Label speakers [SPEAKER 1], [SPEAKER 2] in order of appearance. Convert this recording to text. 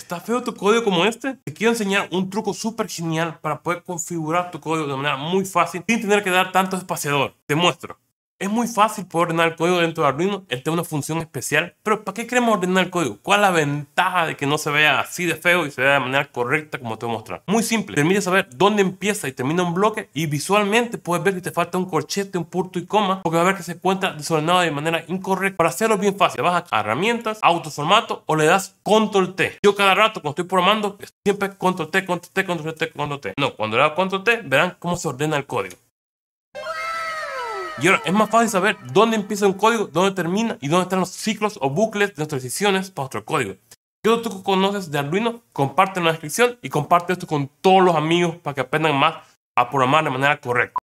[SPEAKER 1] ¿Está feo tu código como este? Te quiero enseñar un truco súper genial para poder configurar tu código de manera muy fácil sin tener que dar tanto espaciador. Te muestro. Es muy fácil poder ordenar el código dentro de Arduino, él tiene una función especial, pero ¿para qué queremos ordenar el código? ¿Cuál es la ventaja de que no se vea así de feo y se vea de manera correcta como te voy a mostrar? Muy simple, permite saber dónde empieza y termina un bloque y visualmente puedes ver que te falta un corchete, un punto y coma, porque va a ver que se cuenta desordenado de manera incorrecta. Para hacerlo bien fácil, vas a herramientas, autoformato o le das control T. Yo cada rato cuando estoy programando siempre control T, control T, control T, control T, No, cuando le das control T verán cómo se ordena el código. Y ahora es más fácil saber dónde empieza un código, dónde termina y dónde están los ciclos o bucles de nuestras decisiones para nuestro código. ¿Qué otro conoces de Arduino? Comparte en la descripción y comparte esto con todos los amigos para que aprendan más a
[SPEAKER 2] programar de manera correcta.